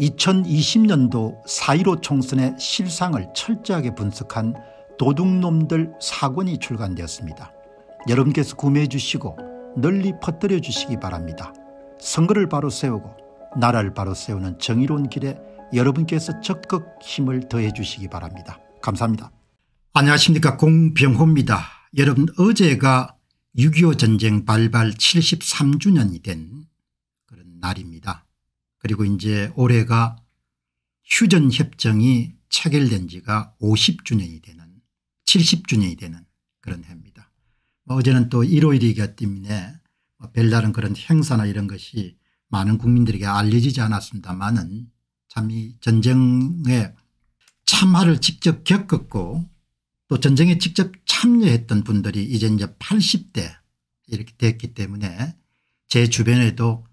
2020년도 4.15 총선의 실상을 철저하게 분석한 도둑놈들 사권이 출간되었습니다. 여러분께서 구매해 주시고 널리 퍼뜨려 주시기 바랍니다. 선거를 바로 세우고 나라를 바로 세우는 정의로운 길에 여러분께서 적극 힘을 더해 주시기 바랍니다. 감사합니다. 안녕하십니까 공병호입니다. 여러분 어제가 6.25 전쟁 발발 73주년이 된 그런 날입니다. 그리고 이제 올해가 휴전협정이 체결된 지가 50주년이 되는 70주년이 되는 그런 해입니다. 뭐 어제는 또 일요일이기 때문에 뭐 별다른 그런 행사나 이런 것이 많은 국민들에게 알려지지 않았습니다만은 참 이 전쟁의 참화를 직접 겪었고 또 전쟁에 직접 참여했던 분들이 이제 이제 80대 이렇게 됐기 때문에 제 주변에도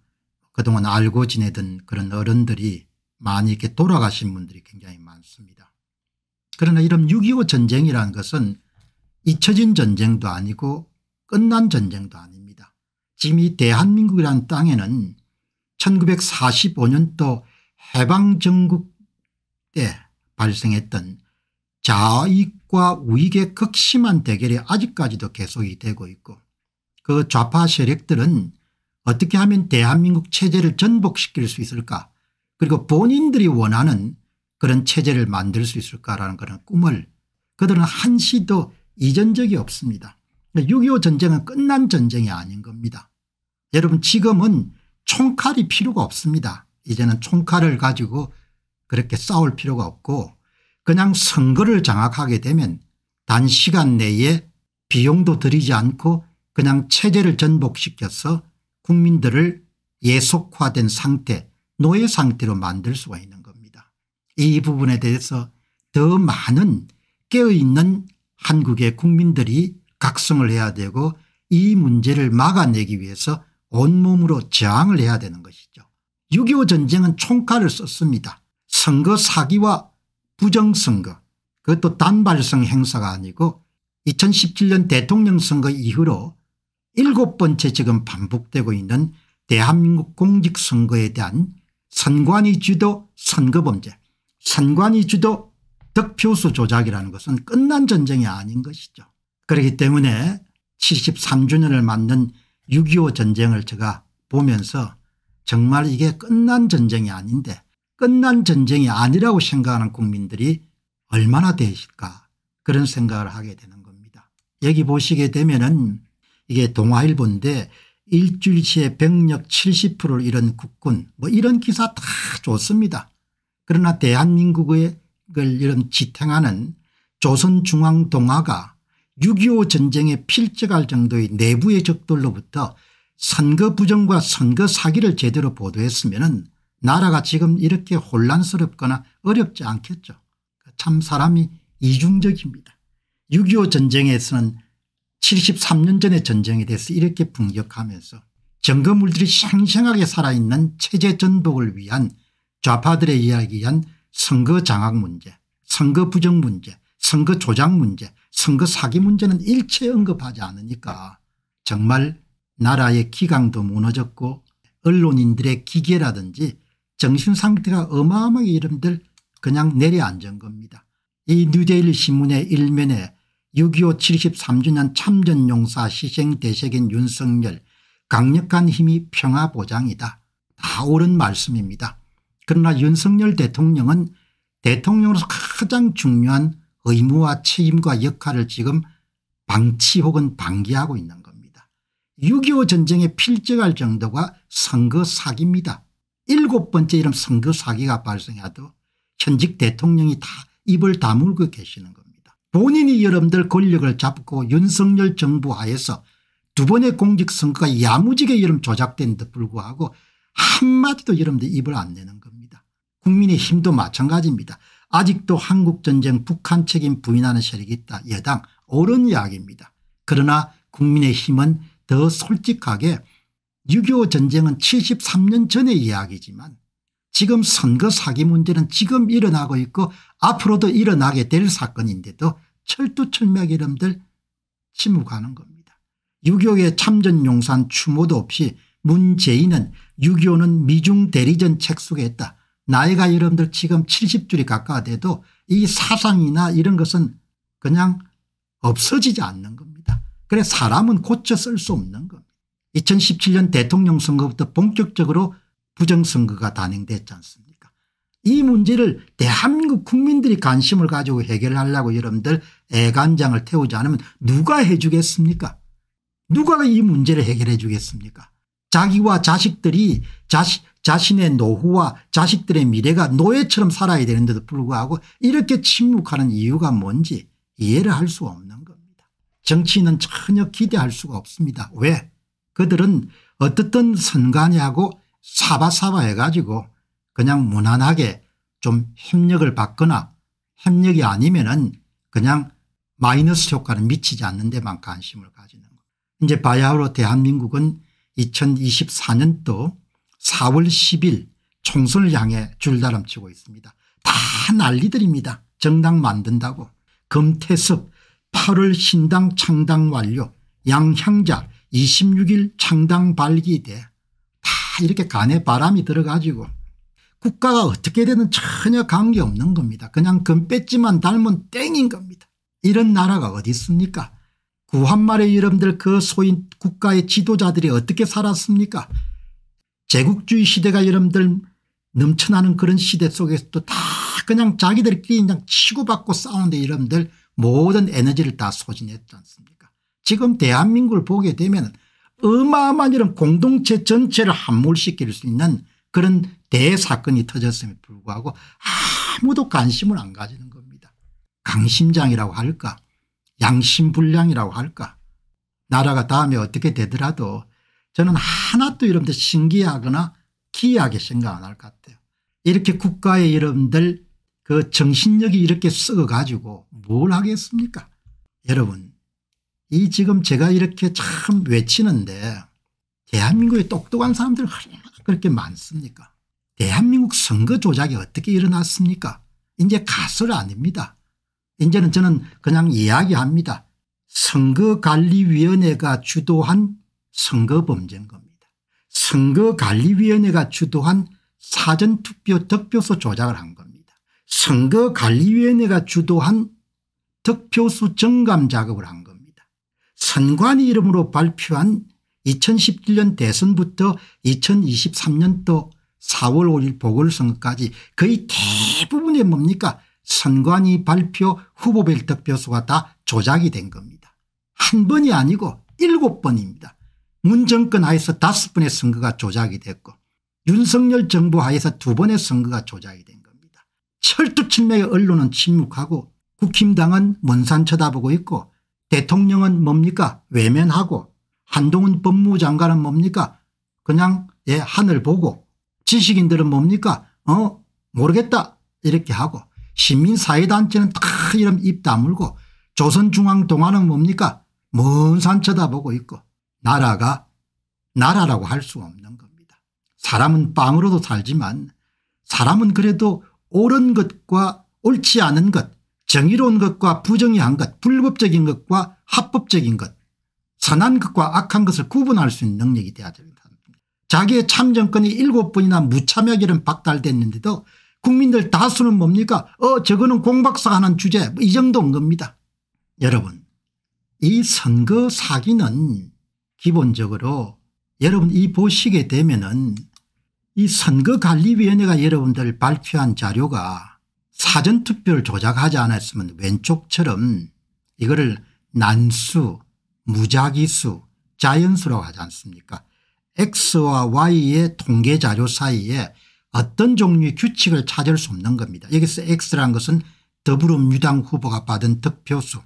그동안 알고 지내던 그런 어른들이 많이 이렇게 돌아가신 분들이 굉장히 많습니다. 그러나 이런 6.25 전쟁이라는 것은 잊혀진 전쟁도 아니고 끝난 전쟁도 아닙니다. 지금 이 대한민국이라는 땅에는 1945년도 해방정국 때 발생했던 좌익과 우익의 극심한 대결이 아직까지도 계속이 되고 있고 그 좌파 세력들은 어떻게 하면 대한민국 체제를 전복시킬 수 있을까 그리고 본인들이 원하는 그런 체제를 만들 수 있을까라는 그런 꿈을 그들은 한시도 이전 적이 없습니다. 6.25 전쟁은 끝난 전쟁이 아닌 겁니다. 여러분 지금은 총칼이 필요가 없습니다. 이제는 총칼을 가지고 그렇게 싸울 필요가 없고 그냥 선거를 장악하게 되면 단시간 내에 비용도 들이지 않고 그냥 체제를 전복시켜서 국민들을 예속화된 상태 노예 상태로 만들 수가 있는 겁니다. 이 부분에 대해서 더 많은 깨어있는 한국의 국민들이 각성을 해야 되고 이 문제를 막아내기 위해서 온몸으로 저항을 해야 되는 것이죠. 6.25 전쟁은 총칼을 썼습니다. 선거 사기와 부정선거 그것도 단발성 행사가 아니고 2017년 대통령 선거 이후로 일곱 번째 지금 반복되고 있는 대한민국 공직선거에 대한 선관위 주도 선거범죄 선관위 주도 득표수 조작이라는 것은 끝난 전쟁이 아닌 것이죠. 그렇기 때문에 73주년을 맞는 6.25 전쟁을 제가 보면서 정말 이게 끝난 전쟁이 아닌데 끝난 전쟁이 아니라고 생각하는 국민들이 얼마나 되실까 그런 생각을 하게 되는 겁니다. 여기 보시게 되면 은 이게 예, 동아일보인데 일주일치의 병력 70%를 잃은 국군 뭐 이런 기사 다 좋습니다. 그러나 대한민국을 이런 지탱하는 조선중앙동아가 6.25 전쟁에 필적할 정도의 내부의 적들로부터 선거 부정과 선거 사기를 제대로 보도했으면 나라가 지금 이렇게 혼란스럽거나 어렵지 않겠죠. 참 사람이 이중적입니다. 6.25 전쟁에서는 73년 전에 전쟁에 대해서 이렇게 분격하면서 점거물들이 생생하게 살아있는 체제 전복을 위한 좌파들의 이야기한 선거 장악 문제 선거 부정 문제 선거 조작 문제 선거 사기 문제는 일체 언급하지 않으니까 정말 나라의 기강도 무너졌고 언론인들의 기계라든지 정신상태가 어마어마하게 이름들 그냥 내려앉은 겁니다. 이 뉴데일리 신문의 일면에 6.25 73주년 참전용사 희생대책인 윤석열 강력한 힘이 평화보장이다. 다 옳은 말씀입니다. 그러나 윤석열 대통령은 대통령으로서 가장 중요한 의무와 책임과 역할을 지금 방치 혹은 방기하고 있는 겁니다. 6.25 전쟁에 필적할 정도가 선거 사기입니다. 일곱 번째 이런 선거 사기가 발생해도 현직 대통령이 다 입을 다물고 계시는 겁니다. 본인이 여러분들 권력을 잡고 윤석열 정부 하에서 두 번의 공직선거가 야무지게 여름 조작된 데 불구하고 한마디도 여러분들 입을 안 내는 겁니다. 국민의 힘도 마찬가지입니다. 아직도 한국전쟁 북한 책임 부인하는 세력이 있다. 여당 옳은 이야기입니다. 그러나 국민의 힘은 더 솔직하게 6.25 전쟁은 73년 전의 이야기지만 지금 선거 사기 문제는 지금 일어나고 있고 앞으로도 일어나게 될 사건인데도 철두철미하 이름들 침묵하는 겁니다. 6.25의 참전 용산 추모도 없이 문재인은 6.25는 미중 대리전 책 속에 있다. 나이가 여러분들 지금 70줄이 가까워 도이 사상이나 이런 것은 그냥 없어지지 않는 겁니다. 그래 사람은 고쳐 쓸 수 없는 겁니다. 2017년 대통령 선거부터 본격적으로 부정선거가 단행됐지 않습니까 이 문제를 대한민국 국민들이 관심을 가지고 해결하려고 여러분들 애간장을 태우지 않으면 누가 해 주겠습니까 누가 이 문제를 해결해 주겠습니까 자기와 자식들이 자식, 자신의 노후와 자식들의 미래가 노예처럼 살아야 되는데도 불구하고 이렇게 침묵하는 이유가 뭔지 이해를 할 수 없는 겁니다. 정치인은 전혀 기대할 수가 없습니다. 왜? 그들은 어떻든 선관위하고 사바사바 해가지고 그냥 무난하게 좀 협력을 받거나 협력이 아니면 은 그냥 마이너스 효과는 미치지 않는 데만 관심을 가지는 거. 이제 바야흐로 대한민국은 2024년도 4월 10일 총선을 향해 줄다름치고 있습니다. 다 난리들입니다. 정당 만든다고. 금태섭 8월 신당 창당 완료 양향자 26일 창당 발기대 다 이렇게 간에 바람이 들어가지고 국가가 어떻게 되든 전혀 관계없는 겁니다. 그냥 금뺏지만 닮은 땡인 겁니다. 이런 나라가 어디 있습니까 구한말의 여러분들 그 소인 국가의 지도자들이 어떻게 살았습니까 제국주의 시대가 여러분들 넘쳐나는 그런 시대 속에서도 다 그냥 자기들끼리 그냥 치고받고 싸우는데 여러분들 모든 에너지를 다 소진했지 않습니까 지금 대한민국을 보게 되면 어마어마한 이런 공동체 전체를 함몰시킬 수 있는 그런 대사건이 터졌음에 불구하고 아무도 관심을 안 가지는 겁니다. 강심장이라고 할까 양심불량이라고 할까 나라가 다음에 어떻게 되더라도 저는 하나도 여러분들 신기하거나 기이하게 생각 안 할 것 같아요. 이렇게 국가의 여러분들 그 정신력이 이렇게 썩어가지고 뭘 하겠습니까 여러분 이 지금 제가 이렇게 참 외치는데 대한민국의 똑똑한 사람들 얼마나 그렇게 많습니까? 대한민국 선거 조작이 어떻게 일어났습니까? 이제 가설 아닙니다. 이제는 저는 그냥 이야기합니다. 선거관리위원회가 주도한 선거범죄인 겁니다. 선거관리위원회가 주도한 사전투표 득표수 조작을 한 겁니다. 선거관리위원회가 주도한 득표수 정감 작업을 한 겁니다. 선관위 이름으로 발표한 2017년 대선부터 2023년도 4월 5일 보궐선거까지 거의 대부분의 뭡니까 선관위 발표 후보 별득표수가 다 조작이 된 겁니다. 한 번이 아니고 일곱 번입니다. 문 정권 하에서 다섯 번의 선거가 조작이 됐고 윤석열 정부 하에서 두 번의 선거가 조작이 된 겁니다. 철두철미의 언론은 침묵하고 국힘당은 먼산 쳐다보고 있고 대통령은 뭡니까 외면하고 한동훈 법무장관은 뭡니까 그냥 예 하늘 보고 지식인들은 뭡니까 어 모르겠다 이렇게 하고 시민사회단체는 다 이름 입 다물고 조선중앙동화는 뭡니까 먼 산 쳐다보고 있고 나라가 나라라고 할 수 없는 겁니다. 사람은 빵으로도 살지만 사람은 그래도 옳은 것과 옳지 않은 것 정의로운 것과 부정의한 것 불법적인 것과 합법적인 것 선한 것과 악한 것을 구분할 수 있는 능력이 돼야 됩니다. 자기의 참정권이 일곱 번이나 무참하기는 박탈됐는데도 국민들 다수는 뭡니까 어 저거는 공박사 하는 주제 뭐이 정도인 겁니다. 여러분 이 선거 사기는 기본적으로 여러분 이 보시게 되면은 이 선거관리위원회가 여러분들 발표한 자료가 사전투표를 조작하지 않았으면 왼쪽처럼 이거를 난수 무작위수 자연수라고 하지 않습니까 x와 y의 통계자료 사이에 어떤 종류의 규칙을 찾을 수 없는 겁니다. 여기서 x란 것은 더불어민주당 후보가 받은 득표수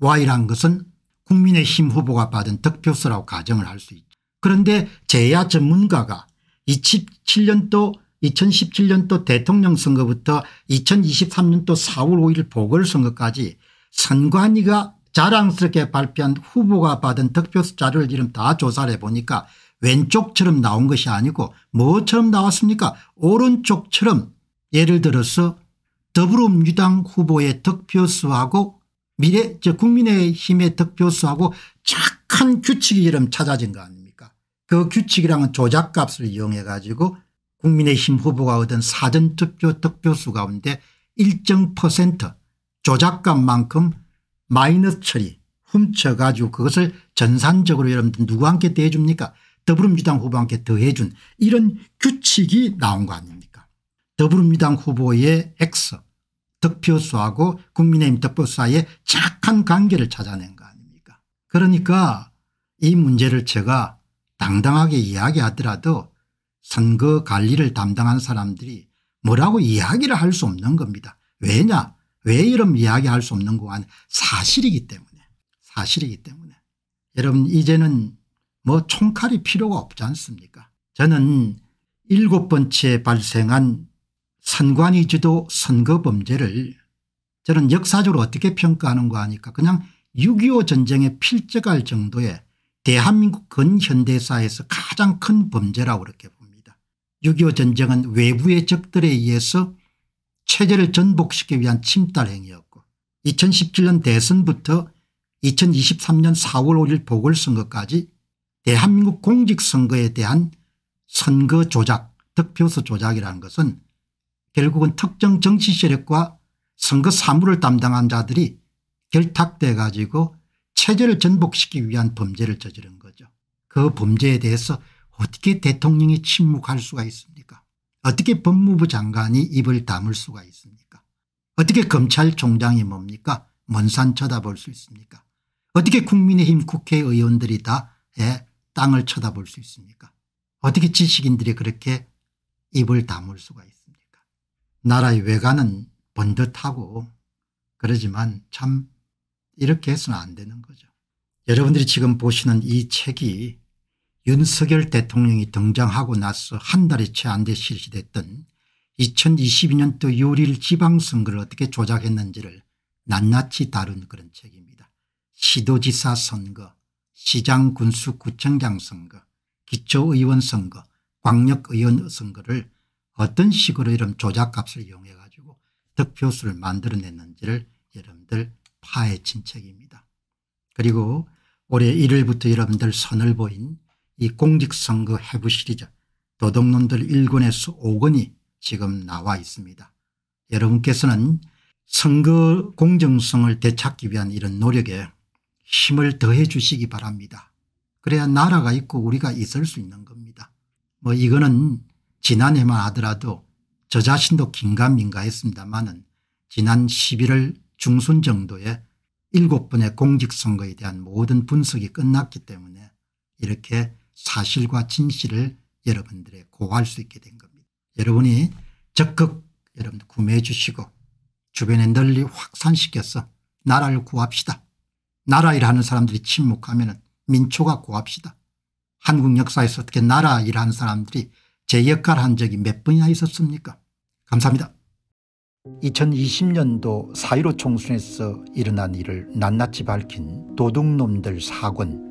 y란 것은 국민의힘 후보가 받은 득표수라고 가정을 할 수 있죠. 그런데 제야 전문가가 27년도 2017년도 대통령 선거부터 2023년도 4월 5일 보궐선거까지 선관위가 자랑스럽게 발표한 후보가 받은 득표 수자료를 이름 다 조사를 해보니까 왼쪽처럼 나온 것이 아니고 뭐처럼 나왔습니까 오른쪽처럼 예를 들어서 더불어민주당 후보의 득표수하고 미래 저 국민의힘의 득표수하고 착한 규칙이 이름 찾아진 거 아닙니까 그 규칙이랑은 조작값을 이용해 가지고 국민의힘 후보가 얻은 사전투표 득표수 가운데 일정 퍼센트 조작값만큼 마이너 스 처리 훔쳐가지고 그것을 전산적으로 여러분들 누구한테 대해줍니까 더불어민주당 후보한테 더해준 이런 규칙이 나온 거 아닙니까 더불어민주당 후보의 X 득표수하고 국민의힘 득표수 사이에 착한 관계를 찾아낸 거 아닙니까 그러니까 이 문제를 제가 당당하게 이야기하더라도 선거 관리를 담당한 사람들이 뭐라고 이야기를 할 수 없는 겁니다. 왜냐 왜 이런 이야기할 수 없는 거안 사실이기 때문에 사실이기 때문에 여러분 이제는 뭐 총칼이 필요가 없지 않습니까 저는 일곱 번째 발생한 선관위주도 선거범죄를 저는 역사적으로 어떻게 평가하는가 하니까 그냥 6.25 전쟁에 필적할 정도의 대한민국 근현대사에서 가장 큰 범죄라고 그렇게 봅니다. 6.25 전쟁은 외부의 적들에 의해서 체제를 전복시키기 위한 침탈 행위였고 2017년 대선부터 2023년 4월 5일 보궐선거까지 대한민국 공직선거에 대한 선거 조작 득표수 조작이라는 것은 결국은 특정 정치 세력과 선거 사무를 담당한 자들이 결탁돼 가지고 체제를 전복시키기 위한 범죄를 저지른 거죠. 그 범죄에 대해서 어떻게 대통령이 침묵할 수가 있습니까 어떻게 법무부 장관이 입을 다물 수가 있습니까 어떻게 검찰총장이 뭡니까 먼산 쳐다볼 수 있습니까 어떻게 국민의힘 국회의원들이 다 예, 땅을 쳐다볼 수 있습니까 어떻게 지식인들이 그렇게 입을 다물 수가 있습니까 나라의 외관은 번듯하고 그러지만 참 이렇게 해서는 안 되는 거죠 여러분들이 지금 보시는 이 책이 윤석열 대통령이 등장하고 나서 한 달이 채안 돼 실시됐던 2022년도 6월 일 지방선거를 어떻게 조작했는지를 낱낱이 다룬 그런 책입니다. 시도지사 선거, 시장 군수 구청장 선거, 기초의원 선거, 광역의원 선거를 어떤 식으로 이런 조작값을 이용해 가지고 득표수를 만들어냈는지를 여러분들 파헤친 책입니다. 그리고 올해 1월부터 여러분들 선을 보인 이 공직선거 해부 시리즈 도덕론들 1권에서 5권이 지금 나와 있습니다. 여러분께서는 선거 공정성을 되찾기 위한 이런 노력에 힘을 더해 주시기 바랍니다. 그래야 나라가 있고 우리가 있을 수 있는 겁니다. 뭐 이거는 지난해만 하더라도 저 자신도 긴가민가했습니다마는 지난 11월 중순 정도에 7번의 공직선거에 대한 모든 분석이 끝났기 때문에 이렇게 사실과 진실을 여러분들의 고할 수 있게 된 겁니다. 여러분이 적극 여러분 구매해 주시고 주변에 널리 확산시켜서 나라를 구합시다. 나라 일하는 사람들이 침묵하면 민초가 구합시다. 한국 역사에서 어떻게 나라 일하는 사람들이 제역할한 적이 몇 번이나 있었습니까 감사합니다. 2020년도 4.15 총선에서 일어난 일을 낱낱이 밝힌 도둑놈들 사건